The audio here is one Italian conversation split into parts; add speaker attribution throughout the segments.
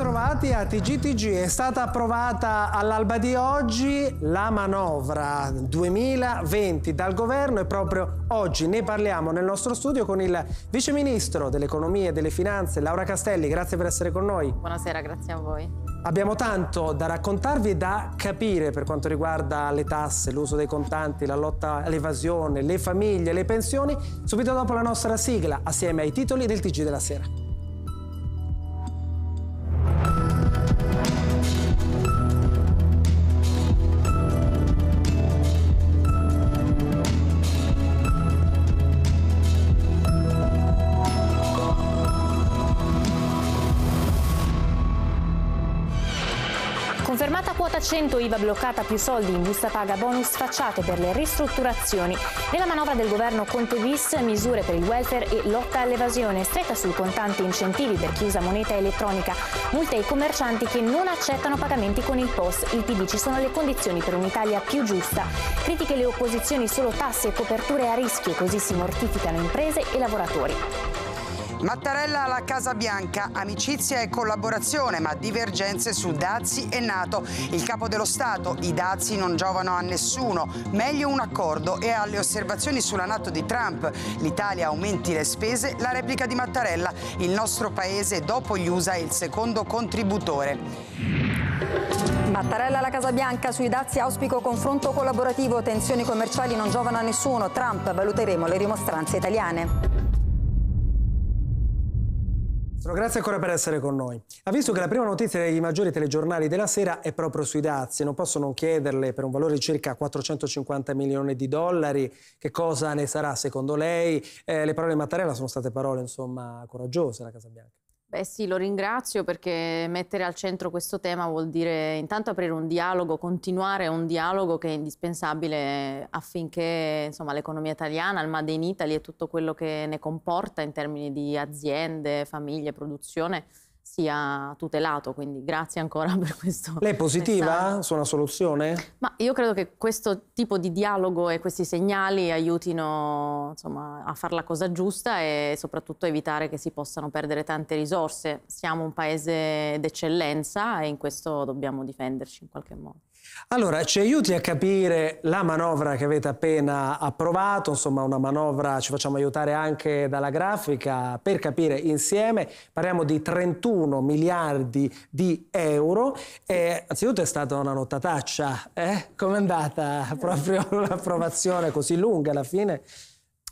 Speaker 1: Bentrovati a TGTG, è stata approvata all'alba di oggi la manovra 2020 dal governo e proprio oggi ne parliamo nel nostro studio con il vice ministro dell'economia e delle finanze Laura Castelli, grazie per essere con noi.
Speaker 2: Buonasera, grazie a voi.
Speaker 1: Abbiamo tanto da raccontarvi e da capire per quanto riguarda le tasse, l'uso dei contanti, la lotta all'evasione, le famiglie, le pensioni, subito dopo la nostra sigla assieme ai titoli del TG della sera.
Speaker 2: Confermata quota 100 IVA bloccata più soldi in busta paga bonus facciate per le ristrutturazioni. Nella manovra del governo Conte bis misure per il welfare e lotta all'evasione, stretta sul contante incentivi per chi usa moneta elettronica, multe ai commercianti che non accettano pagamenti con il POS. Il PD ci sono le condizioni per un'Italia più giusta. Critiche le opposizioni solo tasse e coperture a rischio, così si mortificano imprese e lavoratori.
Speaker 1: Mattarella alla Casa Bianca, amicizia e collaborazione, ma divergenze su dazi e Nato. Il capo dello Stato, i dazi non giovano a nessuno, meglio un accordo e alle osservazioni sulla Nato di Trump. L'Italia aumenti le spese, la replica di Mattarella, il nostro paese dopo gli USA è il secondo contributore.
Speaker 2: Mattarella alla Casa Bianca, sui dazi auspico confronto collaborativo, tensioni commerciali non giovano a nessuno, Trump valuteremo le rimostranze italiane.
Speaker 1: Grazie ancora per essere con noi. Ha visto che la prima notizia dei maggiori telegiornali della sera è proprio sui dazi. Non posso non chiederle, per un valore di circa 450 milioni di dollari, che cosa ne sarà secondo lei. Eh, le parole di Mattarella sono state parole, insomma, coraggiose alla Casa Bianca.
Speaker 2: Beh sì, lo ringrazio perché mettere al centro questo tema vuol dire intanto aprire un dialogo, continuare un dialogo che è indispensabile affinché l'economia italiana, il Made in Italy e tutto quello che ne comporta in termini di aziende, famiglie, produzione sia tutelato, quindi grazie ancora per questo.
Speaker 1: Lei è positiva messaggio. su una soluzione?
Speaker 2: Ma io credo che questo tipo di dialogo e questi segnali aiutino insomma, a fare la cosa giusta e soprattutto evitare che si possano perdere tante risorse. Siamo un paese d'eccellenza e in questo dobbiamo difenderci in qualche modo.
Speaker 1: Allora, ci aiuti a capire la manovra che avete appena approvato, insomma una manovra, ci facciamo aiutare anche dalla grafica per capire insieme, parliamo di 31 miliardi di euro e anzitutto è stata una nottataccia, eh? è andata proprio l'approvazione così lunga alla fine?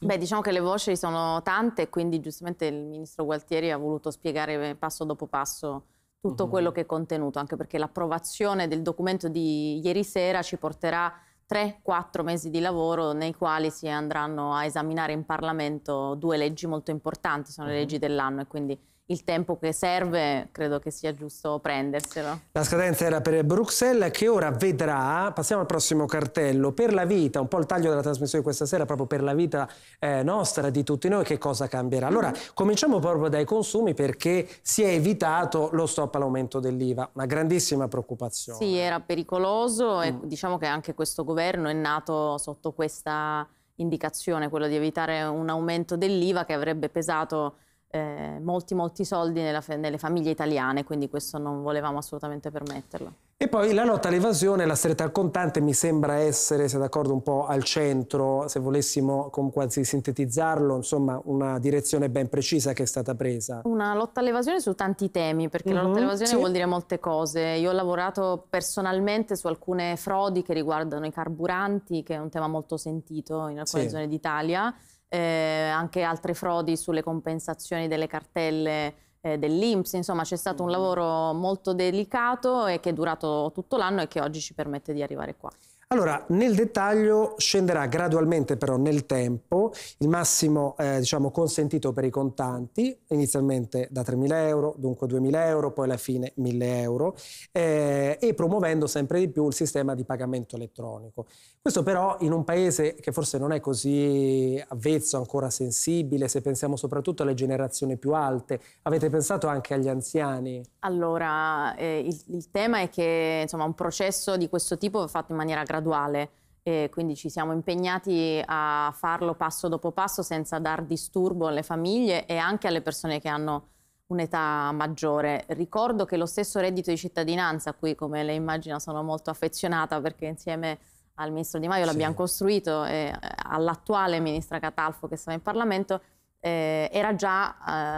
Speaker 2: Beh, diciamo che le voci sono tante, quindi giustamente il ministro Gualtieri ha voluto spiegare passo dopo passo tutto uh-huh. quello che è contenuto, anche perché l'approvazione del documento di ieri sera ci porterà 3-4 mesi di lavoro nei quali si andranno a esaminare in Parlamento due leggi molto importanti, sono uh-huh. le leggi dell'anno e quindi il tempo che serve credo che sia giusto prenderselo.
Speaker 1: La scadenza era per Bruxelles che ora vedrà, passiamo al prossimo cartello, per la vita, un po' il taglio della trasmissione di questa sera proprio per la vita eh, nostra di tutti noi che cosa cambierà. Allora mm-hmm. cominciamo proprio dai consumi perché si è evitato lo stop all'aumento dell'IVA, una grandissima preoccupazione.
Speaker 2: Sì, era pericoloso mm. e diciamo che anche questo governo è nato sotto questa indicazione, quello di evitare un aumento dell'IVA che avrebbe pesato eh, molti molti soldi fa nelle famiglie italiane, quindi questo non volevamo assolutamente permetterlo.
Speaker 1: E poi la lotta all'evasione, la stretta al contante mi sembra essere, se d'accordo, un po' al centro, se volessimo quasi sintetizzarlo, insomma una direzione ben precisa che è stata presa.
Speaker 2: Una lotta all'evasione su tanti temi, perché mm -hmm, la lotta mhm, all'evasione sì. vuol dire molte cose. Io ho lavorato personalmente su alcune frodi che riguardano i carburanti, che è un tema molto sentito in alcune sì. zone d'Italia eh, anche altre frodi sulle compensazioni delle cartelle eh, dell'Inps, insomma c'è stato un mm. lavoro molto delicato e che è durato tutto l'anno e che oggi ci permette di arrivare qua.
Speaker 1: Allora, nel dettaglio scenderà gradualmente però nel tempo il massimo eh, diciamo, consentito per i contanti, inizialmente da 3.000 euro, dunque 2.000 euro, poi alla fine 1.000 euro, eh, e promuovendo sempre di più il sistema di pagamento elettronico. Questo però in un paese che forse non è così avvezzo, ancora sensibile, se pensiamo soprattutto alle generazioni più alte, avete pensato anche agli anziani?
Speaker 2: Allora, eh, il, il, tema è che insomma, un processo di questo tipo è fatto in maniera gradualmente graduale e quindi ci siamo impegnati a farlo passo dopo passo senza dar disturbo alle famiglie e anche alle persone che hanno un'età maggiore. Ricordo che lo stesso reddito di cittadinanza, a cui come lei immagina sono molto affezionata perché insieme al ministro Di Maio sì. l'abbiamo costruito e eh, all'attuale ministra Catalfo che sta in Parlamento, eh, era già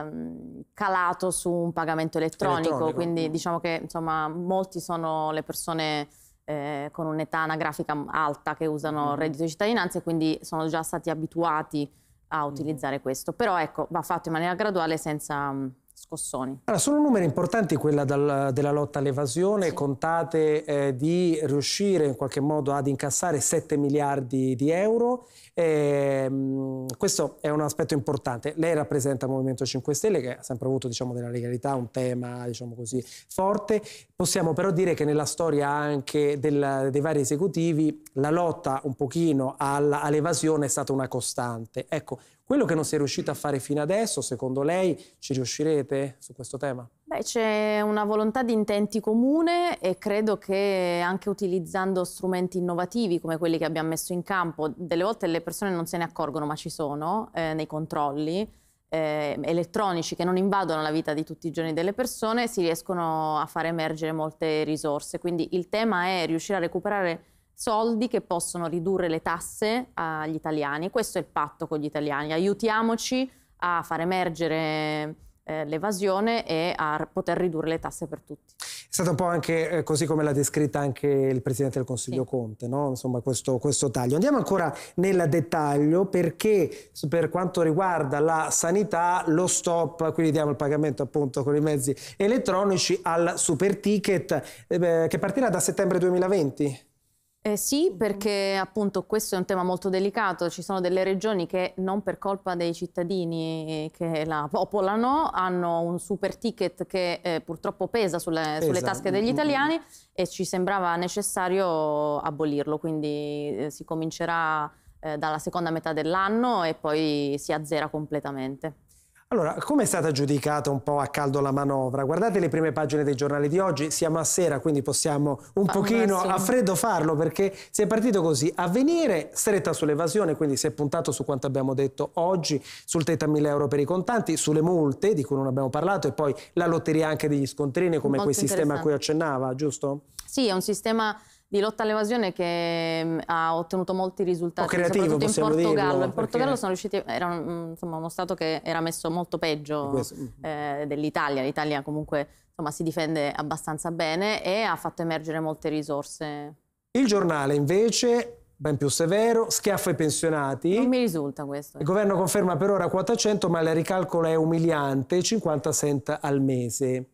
Speaker 2: ehm, calato su un pagamento elettronico, elettronico. quindi mm. diciamo che insomma molti sono le persone eh, con un'età anagrafica alta che usano il reddito di cittadinanza e quindi sono già stati abituati a utilizzare questo. Però ecco, va fatto in maniera graduale senza scossoni?
Speaker 1: Allora, sono numeri importanti quella dal, della lotta all'evasione, sì. contate eh, di riuscire in qualche modo ad incassare 7 miliardi di euro. E, ehm, mh, questo è un aspetto importante. Lei rappresenta il Movimento 5 Stelle che ha sempre avuto diciamo, della legalità un tema diciamo così, forte. Possiamo però dire che nella storia anche del, dei vari esecutivi la lotta un pochino all'evasione è stata una costante. Ecco, quello che non si è riuscito a fare fino adesso, secondo lei ci riuscirete su questo tema?
Speaker 2: Beh, c'è una volontà di intenti comune e credo che anche utilizzando strumenti innovativi come quelli che abbiamo messo in campo, delle volte le persone non se ne accorgono ma ci sono eh, nei controlli eh, elettronici che non invadono la vita di tutti i giorni delle persone, si riescono a far emergere molte risorse. Quindi il tema è riuscire a recuperare soldi che possono ridurre le tasse agli italiani. Questo è il patto con gli italiani. Aiutiamoci a far emergere eh, l'evasione e a poter ridurre le tasse per tutti.
Speaker 1: È stato un po' anche eh, così come l'ha descritta anche il Presidente del Consiglio sì. Conte, no? insomma questo, questo, taglio. Andiamo ancora nel dettaglio perché per quanto riguarda la sanità lo stop, quindi diamo il pagamento appunto con i mezzi elettronici al super ticket eh, che partirà da settembre 2020.
Speaker 2: Eh sì, perché appunto questo è un tema molto delicato, ci sono delle regioni che non per colpa dei cittadini eh, che la popolano hanno un super ticket che eh, purtroppo pesa sulle, pesa sulle, tasche degli italiani e ci sembrava necessario abolirlo, quindi eh, si comincerà eh, dalla seconda metà dell'anno e poi si azzera completamente.
Speaker 1: Allora, come è stata giudicata un po' a caldo la manovra? Guardate le prime pagine dei giornali di oggi, siamo a sera, quindi possiamo un Fanno pochino a freddo farlo perché si è partito così. a venire stretta sull'evasione, quindi si è puntato su quanto abbiamo detto oggi, sul tetto a 1000 euro per i contanti, sulle multe di cui non abbiamo parlato e poi la lotteria anche degli scontrini come quel sistema a cui accennava, giusto?
Speaker 2: Sì, è un sistema di lotta all'evasione che mm, ha ottenuto molti risultati, o creativo, in Portogallo. Dirlo, in Portogallo sono riusciti, era mm, insomma, uno Stato che era messo molto peggio mm. eh, dell'Italia, l'Italia comunque insomma, si difende abbastanza bene e ha fatto emergere molte risorse.
Speaker 1: Il giornale invece ben più severo, schiaffo ai pensionati. Non mi risulta questo. Eh. Il governo conferma per ora 400, ma il ricalcolo è umiliante, 50 cent al mese.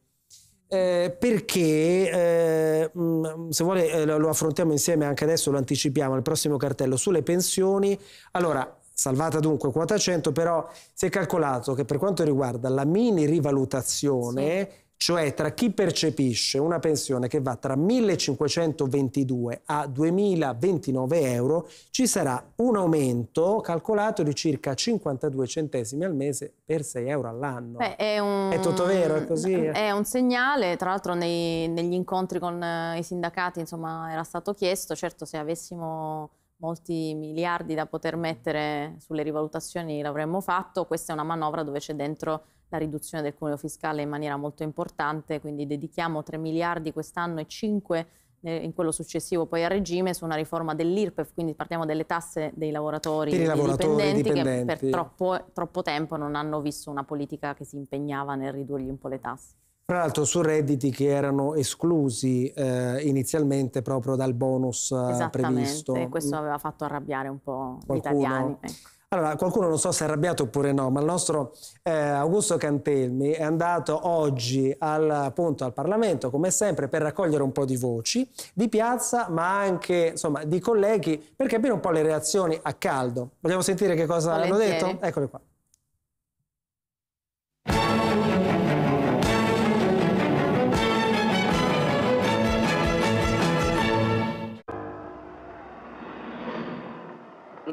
Speaker 1: Eh, perché eh, mm, se vuole eh, lo affrontiamo insieme anche adesso, lo anticipiamo al prossimo cartello sulle pensioni. Allora, salvata dunque quota 100, però si è calcolato che per quanto riguarda la mini rivalutazione sì cioè tra chi percepisce una pensione che va tra 1.522 a 2.029 euro, ci sarà un aumento calcolato di circa 52 centesimi al mese per 6 euro all'anno. Beh,
Speaker 2: è, un... è, tutto vero, è così? È un segnale, tra l'altro nei, negli incontri con eh, i sindacati insomma, era stato chiesto, certo se avessimo molti miliardi da poter mettere sulle rivalutazioni l'avremmo fatto, questa è una manovra dove c'è dentro la riduzione del cuneo fiscale in maniera molto importante, quindi dedichiamo 3 miliardi quest'anno e 5 eh, in quello successivo poi a regime su una riforma dell'IRPEF, quindi partiamo dalle tasse dei lavoratori, dei lavoratori dipendenti, dipendenti, che per troppo, troppo tempo non hanno visto una politica che si impegnava nel ridurgli un po' le tasse.
Speaker 1: Tra l'altro su redditi che erano esclusi eh, inizialmente proprio dal bonus eh, previsto. Esattamente, questo mm.
Speaker 2: aveva fatto arrabbiare un po' Qualcuno. gli italiani. Ecco.
Speaker 1: Allora, qualcuno non so se è arrabbiato oppure no, ma il nostro eh, Augusto Cantelmi è andato oggi al, appunto, al Parlamento, come sempre, per raccogliere un po' di voci di piazza, ma anche insomma, di colleghi, per capire un po' le reazioni a caldo. Vogliamo sentire che cosa Volentieri. hanno detto? Eccole qua.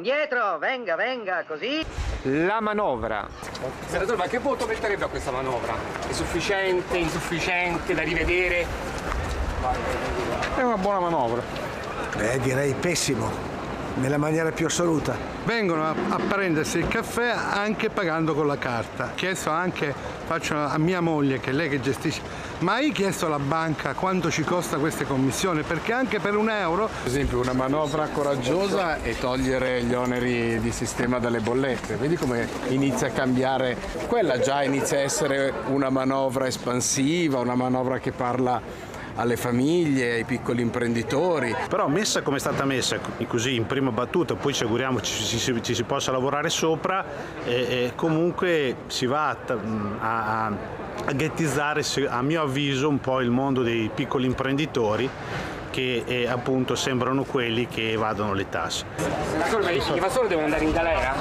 Speaker 2: indietro, venga, venga, così.
Speaker 1: La manovra. Senatore, ma che voto metterebbe a questa manovra? È sufficiente, insufficiente, da rivedere? È una buona manovra. Eh, direi pessimo nella maniera più assoluta. Vengono a prendersi il caffè anche pagando con la carta. Ho chiesto anche, faccio a mia moglie che è lei che gestisce, ma hai chiesto alla banca quanto ci costa questa commissione? Perché anche per un euro... Per esempio una manovra coraggiosa è togliere gli oneri di sistema dalle bollette. Vedi come inizia a cambiare, quella già inizia a essere una manovra espansiva, una manovra che parla alle famiglie, ai piccoli imprenditori. Però messa come è stata messa, così in prima battuta, poi ci auguriamo ci, ci, ci si possa lavorare sopra, e, e comunque si va a, a, a ghettizzare, a mio avviso, un po' il mondo dei piccoli imprenditori che eh, appunto sembrano quelli
Speaker 2: che evadono le tasse. Senatore, ma i evasori devono andare in galera?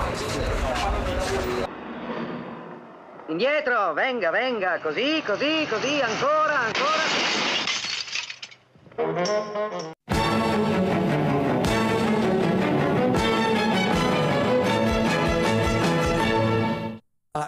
Speaker 2: Indietro, venga, venga, così, così, così, ancora,
Speaker 1: ancora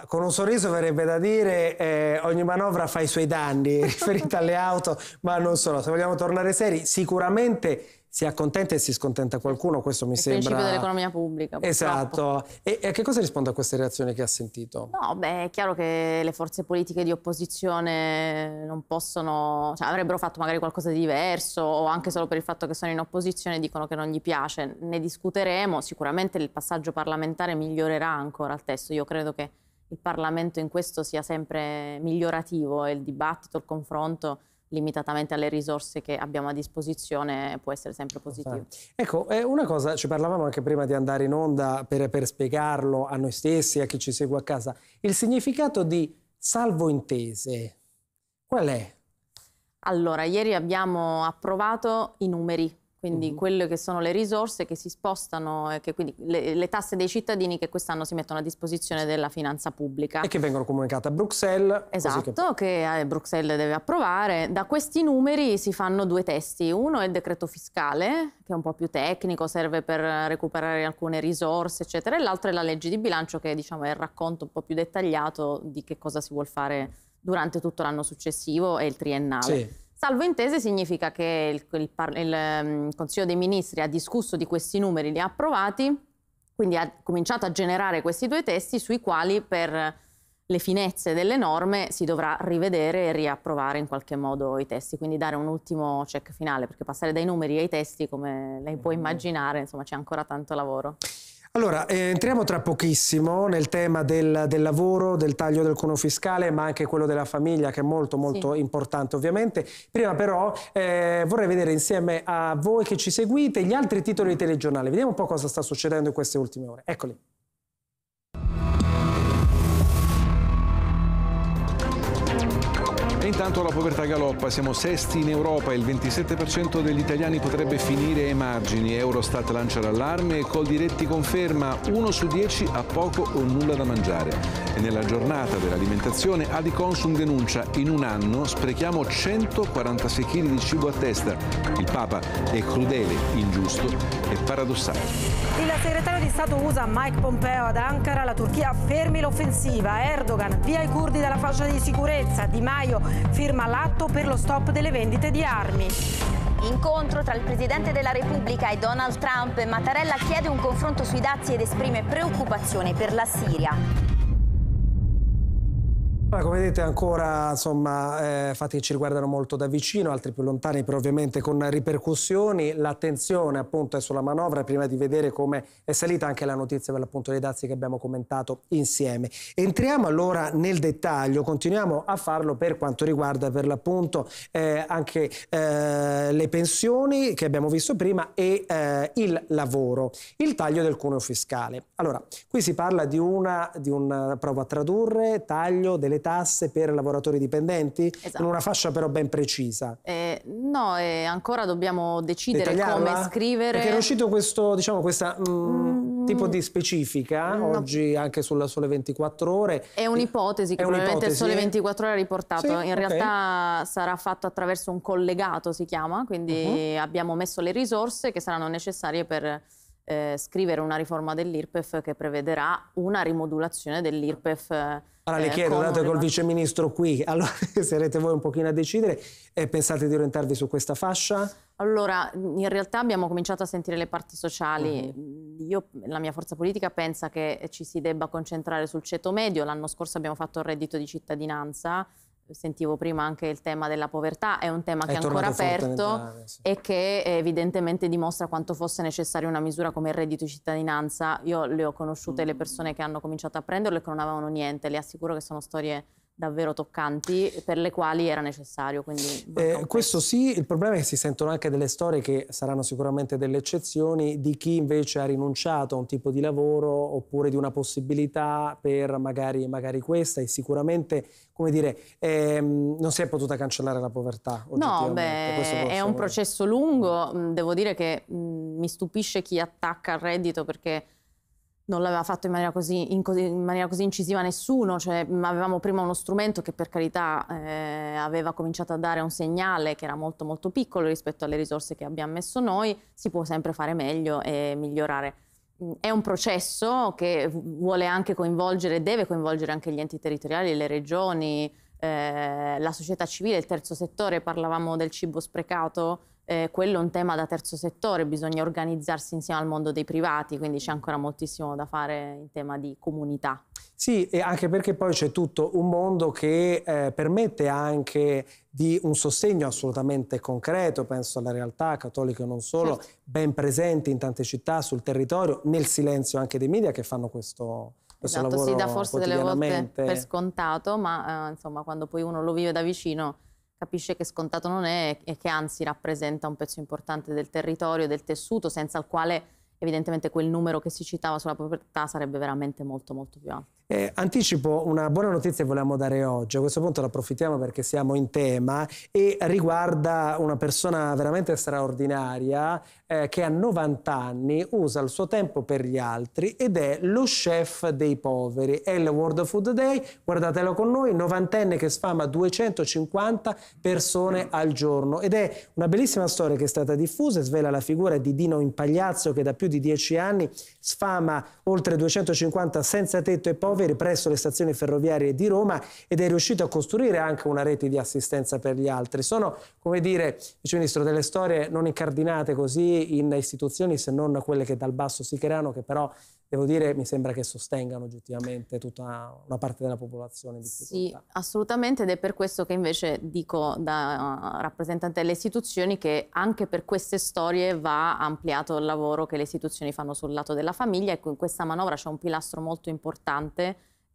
Speaker 1: con un sorriso verrebbe da dire eh, ogni manovra fa i suoi danni riferita alle auto, ma non solo. Se vogliamo tornare seri, sicuramente si accontenta e si scontenta qualcuno, questo mi il sembra... Il principio dell'economia
Speaker 2: pubblica. Esatto.
Speaker 1: E, e, a che cosa risponde a queste reazioni che ha sentito?
Speaker 2: No, beh, è chiaro che le forze politiche di opposizione non possono... Cioè, avrebbero fatto magari qualcosa di diverso o anche solo per il fatto che sono in opposizione dicono che non gli piace. Ne discuteremo, sicuramente il passaggio parlamentare migliorerà ancora il testo. Io credo che il Parlamento in questo sia sempre migliorativo e il dibattito, il confronto limitatamente alle risorse che abbiamo a disposizione può essere sempre positivo.
Speaker 1: Ecco, eh, una cosa, ci parlavamo anche prima di andare in onda per, per spiegarlo a noi stessi, a chi ci segue a casa, il significato di salvo intese, qual è?
Speaker 2: Allora, ieri abbiamo approvato i numeri quindi uh-huh. quelle che sono le risorse che si spostano, e che quindi le, le, tasse dei cittadini che quest'anno si mettono a disposizione della finanza pubblica. E che vengono comunicate a Bruxelles. Esatto, che... che eh, Bruxelles deve approvare. Da questi numeri si fanno due testi. Uno è il decreto fiscale, che è un po' più tecnico, serve per recuperare alcune risorse, eccetera, e l'altro è la legge di bilancio, che diciamo, è il racconto un po' più dettagliato di che cosa si vuol fare durante tutto l'anno successivo e il triennale. Sì. Salvo intese significa che il, il, il, mm, Consiglio dei Ministri ha discusso di questi numeri, li ha approvati, quindi ha cominciato a generare questi due testi sui quali per le finezze delle norme si dovrà rivedere e riapprovare in qualche modo i testi, quindi dare un ultimo check finale, perché passare dai numeri ai testi, come lei può mm-hmm. immaginare, insomma c'è ancora tanto lavoro.
Speaker 1: Allora, eh, entriamo tra pochissimo nel tema del, del, lavoro, del taglio del cono fiscale, ma anche quello della famiglia, che è molto molto sì. importante ovviamente. Prima però eh, vorrei vedere insieme a voi che ci seguite gli altri titoli di telegiornale. Vediamo un po' cosa sta succedendo in queste ultime ore. Eccoli. Intanto la povertà galoppa, siamo sesti in Europa, il 27% degli italiani potrebbe finire ai margini. Eurostat lancia l'allarme e Coldiretti conferma 1 su 10 ha poco o nulla da mangiare. E nella giornata dell'alimentazione Adiconsum denuncia in un anno sprechiamo 146 kg di cibo a testa. Il Papa è crudele, ingiusto e paradossale.
Speaker 2: Il segretario di Stato USA Mike Pompeo ad Ankara, la Turchia fermi l'offensiva, Erdogan via i curdi dalla fascia di sicurezza, Di Maio firma l'atto per lo stop delle vendite di armi. Incontro tra il Presidente della Repubblica e Donald Trump, Mattarella chiede un confronto sui dazi ed esprime preoccupazione per la Siria.
Speaker 1: Ma come vedete ancora insomma, eh, fatti che ci riguardano molto da vicino, altri più lontani però ovviamente con ripercussioni. L'attenzione appunto è sulla manovra prima di vedere come è salita anche la notizia per l'appunto dei dazi che abbiamo commentato insieme. Entriamo allora nel dettaglio, continuiamo a farlo per quanto riguarda per l'appunto eh, anche eh, le pensioni che abbiamo visto prima e eh, il lavoro. Il taglio del cuneo fiscale. Allora, qui si parla di una, di una provo a tradurre, taglio delle tasse per lavoratori dipendenti? Esatto. In una fascia però ben precisa.
Speaker 2: Eh, no, eh, ancora dobbiamo decidere come scrivere. Perché è
Speaker 1: uscito questo, diciamo, questa... Mm, mm, tipo di specifica no. oggi anche sulla Sole 24 Ore.
Speaker 2: È un'ipotesi che è probabilmente il Sole 24 Ore ha riportato. Sì, In okay. realtà sarà fatto attraverso un collegato, si chiama, quindi uh -huh. abbiamo messo le risorse che saranno necessarie per eh, scrivere una riforma dell'IRPEF che prevederà una rimodulazione dell'IRPEF allora le eh, chiedo, dato che col
Speaker 1: viceministro qui, allora sarete voi un pochino a decidere, e eh, pensate di orientarvi su questa fascia?
Speaker 2: Allora, in realtà abbiamo cominciato a sentire le parti sociali. Mhm. Mm. Io, la mia forza politica pensa che ci si debba concentrare sul ceto medio. L'anno scorso abbiamo fatto il reddito di cittadinanza, sentivo prima anche il tema della povertà, è un tema è che è ancora aperto sì. e che evidentemente dimostra quanto fosse necessaria una misura come il reddito di cittadinanza. Io le ho conosciute mm. le persone che hanno cominciato a prenderlo e che non avevano niente, le assicuro che sono storie davvero toccanti per le quali era necessario. Quindi,
Speaker 1: eh, questo sì, il problema è che si sentono anche delle storie che saranno sicuramente delle eccezioni di chi invece ha rinunciato a un tipo di lavoro oppure di una possibilità per magari, magari questa e sicuramente, come dire, ehm, non si è potuta cancellare la povertà. No, beh, è un
Speaker 2: processo lungo, devo dire che mh, mi stupisce chi attacca al reddito perché non l'aveva fatto in maniera così, in in maniera così incisiva nessuno, cioè, avevamo prima uno strumento che per carità eh, aveva cominciato a dare un segnale che era molto molto piccolo rispetto alle risorse che abbiamo messo noi, si può sempre fare meglio e migliorare. È un processo che vuole anche coinvolgere, deve coinvolgere anche gli enti territoriali, le regioni, eh, la società civile, il terzo settore, parlavamo del cibo sprecato, eh, quello è un tema da terzo settore, bisogna organizzarsi insieme al mondo dei privati, quindi c'è ancora moltissimo da fare in tema di comunità.
Speaker 1: Sì, e anche perché poi c'è tutto un mondo che eh, permette anche di un sostegno assolutamente concreto, penso alla realtà cattolica non solo, certo. ben presenti in tante città, sul territorio, nel silenzio anche dei media che fanno questo, questo esatto, lavoro si dà forse delle volte per
Speaker 2: scontato, ma eh, insomma quando poi uno lo vive da vicino capisce che scontato non è e che anzi rappresenta un pezzo importante del territorio, del tessuto, senza il quale evidentemente quel numero che si citava sulla proprietà sarebbe veramente molto molto più alto.
Speaker 1: Eh, anticipo una buona notizia che volevamo dare oggi, a questo punto la approfittiamo perché siamo in tema e riguarda una persona veramente straordinaria eh, che a 90 anni usa il suo tempo per gli altri ed è lo chef dei poveri, è il World Food Day, guardatelo con noi, 90enne che sfama 250 persone al giorno ed è una bellissima storia che è stata diffusa, svela la figura di Dino Impagliazzo che da più di 10 anni sfama oltre 250 senza tetto e poveri avere presso le stazioni ferroviarie di Roma ed è riuscito a costruire anche una rete di assistenza per gli altri. Sono, come dire, Vice Ministro, delle storie non incardinate così in istituzioni se non quelle che dal basso si creano, che però devo dire, mi sembra che sostengano oggettivamente tutta una parte della popolazione. Sì,
Speaker 2: assolutamente ed è per questo che invece dico da uh, rappresentante delle istituzioni che anche per queste storie va ampliato il lavoro che le istituzioni fanno sul lato della famiglia e in questa manovra c'è un pilastro molto importante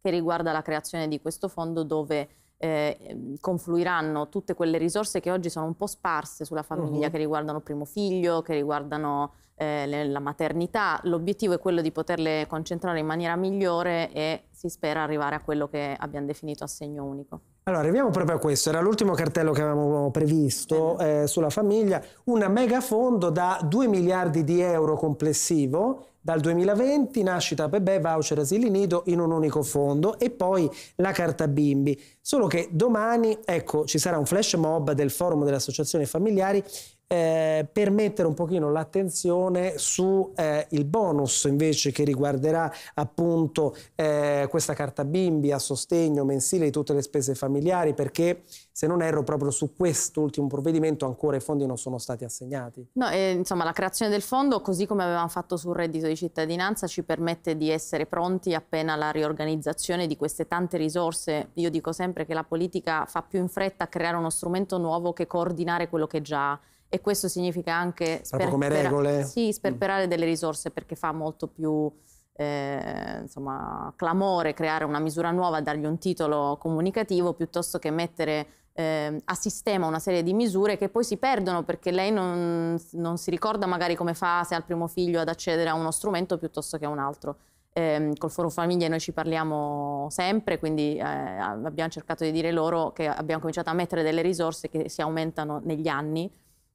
Speaker 2: che riguarda la creazione di questo fondo dove eh, mm, confluiranno tutte quelle risorse che oggi sono un po' sparse sulla famiglia, uh-huh. che riguardano primo figlio, che riguardano eh, la maternità. L'obiettivo è quello di poterle concentrare in maniera migliore e si spera arrivare a quello che abbiamo definito assegno unico.
Speaker 1: Allora, arriviamo proprio a questo, era l'ultimo cartello che avevamo previsto mhm. eh, sulla famiglia, un megafondo da 2 miliardi di euro complessivo dal 2020 nascita bebè, voucher asili nido in un unico fondo e poi la carta bimbi. Solo che domani, ecco, ci sarà un flash mob del forum delle associazioni familiari eh, per mettere un pochino l'attenzione sul eh, bonus invece che riguarderà appunto eh, questa carta bimbi a sostegno mensile di tutte le spese familiari perché se non erro proprio su quest'ultimo provvedimento ancora i fondi non sono stati assegnati.
Speaker 2: No, e, insomma la creazione del fondo così come avevamo fatto sul reddito di cittadinanza ci permette di essere pronti appena la riorganizzazione di queste tante risorse. Io dico sempre che la politica fa più in fretta a creare uno strumento nuovo che coordinare quello che già ha e questo significa anche sperpera- sì, mm. sperperare mm. delle risorse perché fa molto più eh, insomma, clamore creare una misura nuova, dargli un titolo comunicativo piuttosto che mettere eh, a sistema una serie di misure che poi si perdono perché lei non, non si ricorda magari come fa se ha il primo figlio ad accedere a uno strumento piuttosto che a un altro. Eh, col Foro Famiglie noi ci parliamo sempre, quindi eh, abbiamo cercato di dire loro che abbiamo cominciato a mettere delle risorse che si aumentano negli anni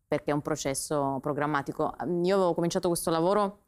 Speaker 2: perché è un processo programmatico. Ehm, io avevo cominciato questo lavoro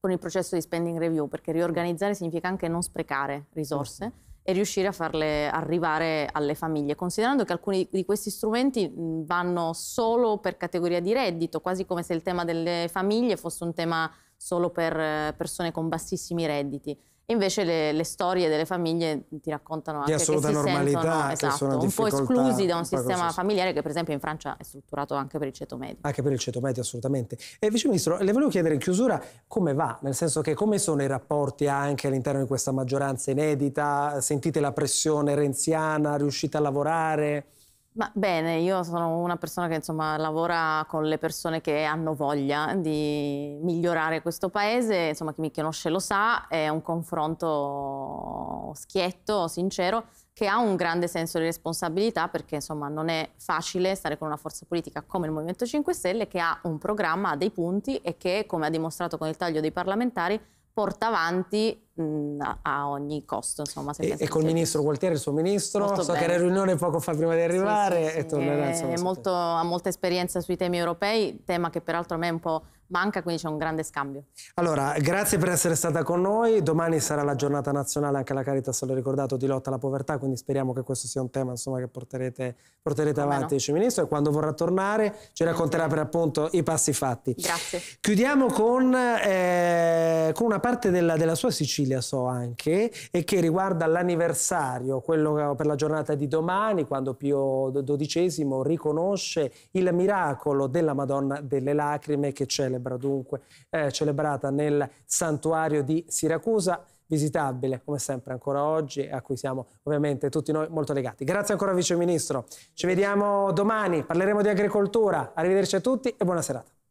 Speaker 2: con il processo di spending review, perché riorganizzare significa anche non sprecare risorse mm-hmm. e riuscire a farle arrivare alle famiglie, considerando che alcuni di questi strumenti vanno solo per categoria di reddito, quasi come se il tema delle famiglie fosse un tema solo per eh, persone con bassissimi redditi. Invece le, le, storie delle famiglie ti raccontano anche di assoluta che si normalità, sentono, che sono un po' esclusi da un sistema familiare che per esempio in Francia è strutturato anche per il ceto medio.
Speaker 1: Anche per il ceto medio assolutamente. E Vice Ministro, le volevo chiedere in chiusura come va, nel senso che come sono i rapporti anche all'interno di questa maggioranza inedita, sentite la pressione renziana, riuscite a lavorare?
Speaker 2: Ma bene, io sono una persona che insomma lavora con le persone che hanno voglia di migliorare questo paese, insomma chi mi conosce lo sa, è un confronto schietto, sincero, che ha un grande senso di responsabilità perché insomma non è facile stare con una forza politica come il Movimento 5 Stelle che ha un programma, ha dei punti e che come ha dimostrato con il taglio dei parlamentari porta avanti mh, mm, a ogni costo. Insomma, e, e col
Speaker 1: ministro Gualtieri, il suo ministro, molto so bene. che era in riunione poco fa prima di arrivare sì, sì, e tornerà. Eh, insomma,
Speaker 2: molto, ha molta esperienza sui temi europei, tema che peraltro a me è un po' manca, quindi c'è un grande scambio. Allora, grazie
Speaker 1: per essere stata con noi. Domani sarà la giornata nazionale, anche la Caritas l'ha ricordato, di lotta alla povertà, quindi speriamo che questo sia un tema insomma, che porterete, porterete avanti no. Vice Ministro e quando vorrà tornare ci racconterà per appunto i passi fatti. Grazie. Chiudiamo con, eh, con una parte della, della sua Sicilia Sicilia so anche, e che riguarda l'anniversario, quello eh, per la giornata di domani, quando Pio XII riconosce il miracolo della Madonna delle Lacrime che celebra dunque, eh, celebrata nel santuario di Siracusa visitabile come sempre ancora oggi a cui siamo ovviamente tutti noi molto legati. Grazie ancora Vice Ministro, ci vediamo domani, parleremo di agricoltura, arrivederci a tutti e buona serata.